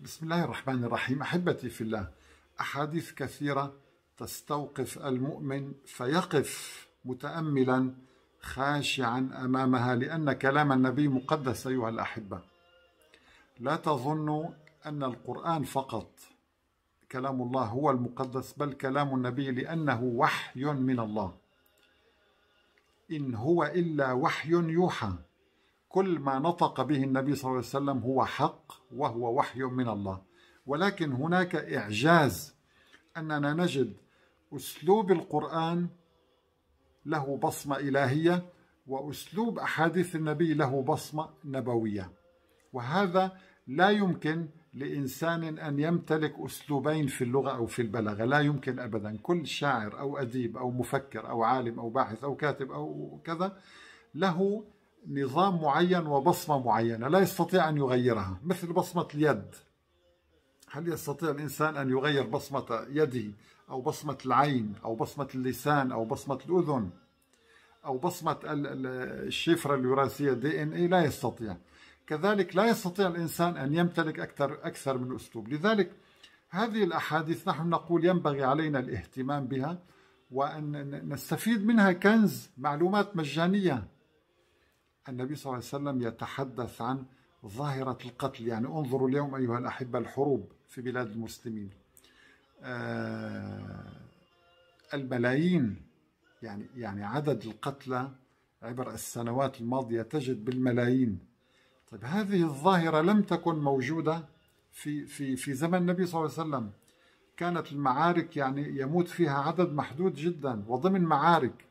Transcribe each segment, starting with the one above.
بسم الله الرحمن الرحيم احبتي في الله احاديث كثيره تستوقف المؤمن فيقف متاملا خاشعا امامها لان كلام النبي مقدس ايها الاحبه لا تظنوا ان القران فقط كلام الله هو المقدس بل كلام النبي لانه وحي من الله ان هو الا وحي يوحى كل ما نطق به النبي صلى الله عليه وسلم هو حق وهو وحي من الله ولكن هناك إعجاز أننا نجد أسلوب القرآن له بصمة إلهية وأسلوب أحاديث النبي له بصمة نبوية وهذا لا يمكن لإنسان أن يمتلك أسلوبين في اللغة أو في البلاغة لا يمكن أبدا كل شاعر أو أديب أو مفكر أو عالم أو باحث أو كاتب أو كذا له نظام معين وبصمة معينة لا يستطيع أن يغيرها مثل بصمة اليد هل يستطيع الإنسان أن يغير بصمة يده أو بصمة العين أو بصمة اللسان أو بصمة الأذن أو بصمة الشفرة الوراثية دي إن إي لا يستطيع كذلك لا يستطيع الإنسان أن يمتلك أكثر, أكثر من أسلوب لذلك هذه الأحاديث نحن نقول ينبغي علينا الاهتمام بها وأن نستفيد منها كنز معلومات مجانية النبي صلى الله عليه وسلم يتحدث عن ظاهرة القتل يعني انظروا اليوم أيها الأحبة الحروب في بلاد المسلمين آه، الملايين يعني يعني عدد القتلى عبر السنوات الماضية تجد بالملايين طيب هذه الظاهرة لم تكن موجودة في في في زمن النبي صلى الله عليه وسلم كانت المعارك يعني يموت فيها عدد محدود جدا وضمن معارك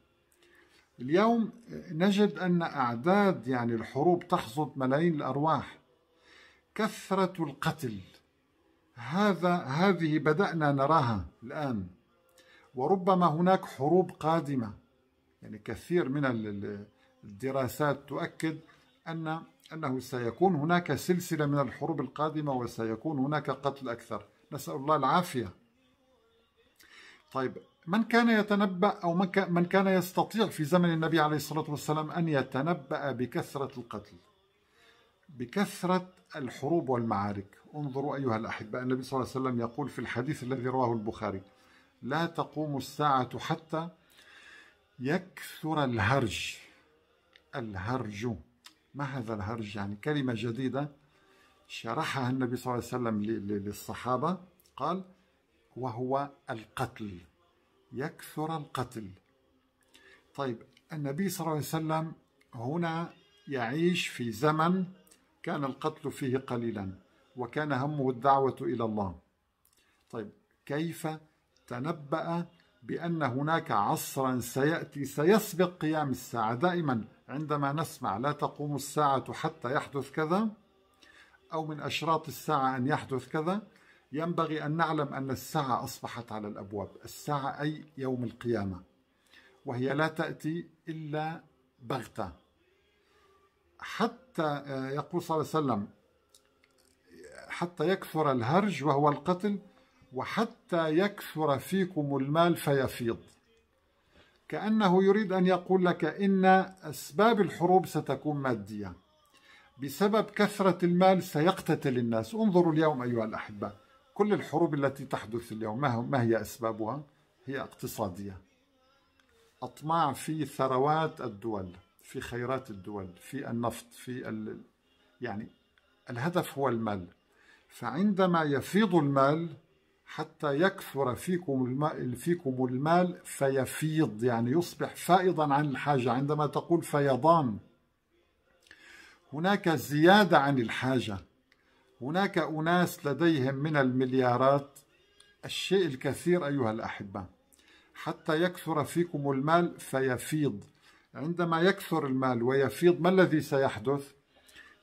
اليوم نجد أن أعداد يعني الحروب تحصد ملايين الأرواح كثرة القتل هذا هذه بدأنا نراها الآن وربما هناك حروب قادمة يعني كثير من الدراسات تؤكد أن أنه سيكون هناك سلسلة من الحروب القادمة وسيكون هناك قتل أكثر نسأل الله العافية طيب من كان يتنبأ أو من, من كان يستطيع في زمن النبي عليه الصلاة والسلام أن يتنبأ بكثرة القتل بكثرة الحروب والمعارك انظروا أيها الأحباء النبي صلى الله عليه وسلم يقول في الحديث الذي رواه البخاري لا تقوم الساعة حتى يكثر الهرج الهرج ما هذا الهرج يعني كلمة جديدة شرحها النبي صلى الله عليه وسلم للصحابة قال وهو القتل يكثر القتل طيب النبي صلى الله عليه وسلم هنا يعيش في زمن كان القتل فيه قليلا وكان همه الدعوة إلى الله طيب كيف تنبأ بأن هناك عصرا سيأتي سيسبق قيام الساعة دائما عندما نسمع لا تقوم الساعة حتى يحدث كذا أو من أشراط الساعة أن يحدث كذا ينبغي أن نعلم أن الساعة أصبحت على الأبواب الساعة أي يوم القيامة وهي لا تأتي إلا بغتة حتى آه، يقول صلى الله عليه وسلم حتى يكثر الهرج وهو القتل وحتى يكثر فيكم المال فيفيض كأنه يريد أن يقول لك إن أسباب الحروب ستكون مادية بسبب كثرة المال سيقتتل الناس انظروا اليوم أيها الأحبة كل الحروب التي تحدث اليوم ما هي أسبابها؟ هي اقتصادية أطماع في ثروات الدول في خيرات الدول في النفط في ال... يعني الهدف هو المال فعندما يفيض المال حتى يكثر فيكم المال, فيكم المال فيفيض يعني يصبح فائضا عن الحاجة عندما تقول فيضان هناك زيادة عن الحاجة هناك أناس لديهم من المليارات الشيء الكثير أيها الأحبة حتى يكثر فيكم المال فيفيض عندما يكثر المال ويفيض ما الذي سيحدث؟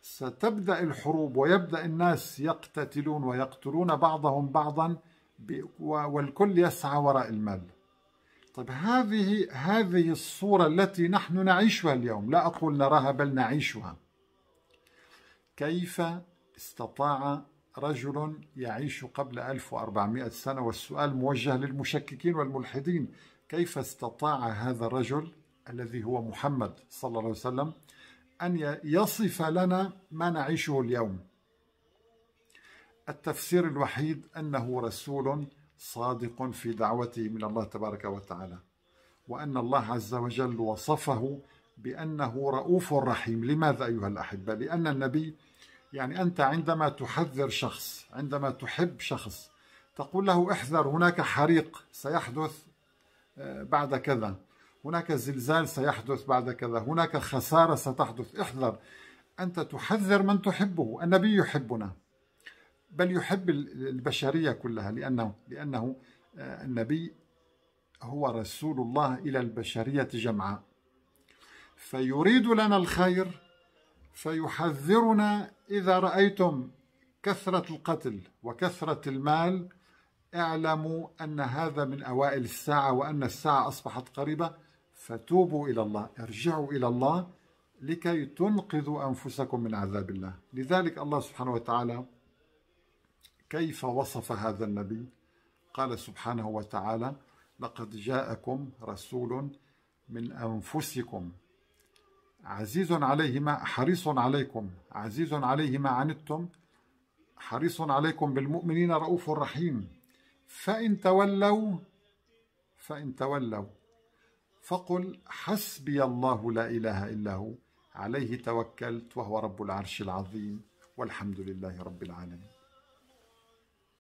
ستبدأ الحروب ويبدأ الناس يقتتلون ويقتلون بعضهم بعضا والكل يسعى وراء المال طيب هذه هذه الصورة التي نحن نعيشها اليوم لا أقول نراها بل نعيشها كيف استطاع رجل يعيش قبل 1400 سنة والسؤال موجه للمشككين والملحدين كيف استطاع هذا الرجل الذي هو محمد صلى الله عليه وسلم أن يصف لنا ما نعيشه اليوم التفسير الوحيد أنه رسول صادق في دعوته من الله تبارك وتعالى وأن الله عز وجل وصفه بأنه رؤوف رحيم لماذا أيها الأحبة؟ لأن النبي يعني أنت عندما تحذر شخص عندما تحب شخص تقول له احذر هناك حريق سيحدث آه، بعد كذا هناك زلزال سيحدث بعد كذا هناك خسارة ستحدث احذر أنت تحذر من تحبه النبي يحبنا بل يحب البشرية كلها لأنه, لأنه آه، النبي هو رسول الله إلى البشرية جمعاء فيريد لنا الخير فيحذرنا إذا رأيتم كثرة القتل وكثرة المال اعلموا أن هذا من أوائل الساعة وأن الساعة أصبحت قريبة فتوبوا إلى الله ارجعوا إلى الله لكي تنقذوا أنفسكم من عذاب الله لذلك الله سبحانه وتعالى كيف وصف هذا النبي قال سبحانه وتعالى لقد جاءكم رسول من أنفسكم عزيز عليه ما حريص عليكم عزيز عليه ما عنتم حريص عليكم بالمؤمنين رؤوف رحيم فإن تولوا فإن تولوا فقل حسبي الله لا إله إلا هو عليه توكلت وهو رب العرش العظيم والحمد لله رب العالمين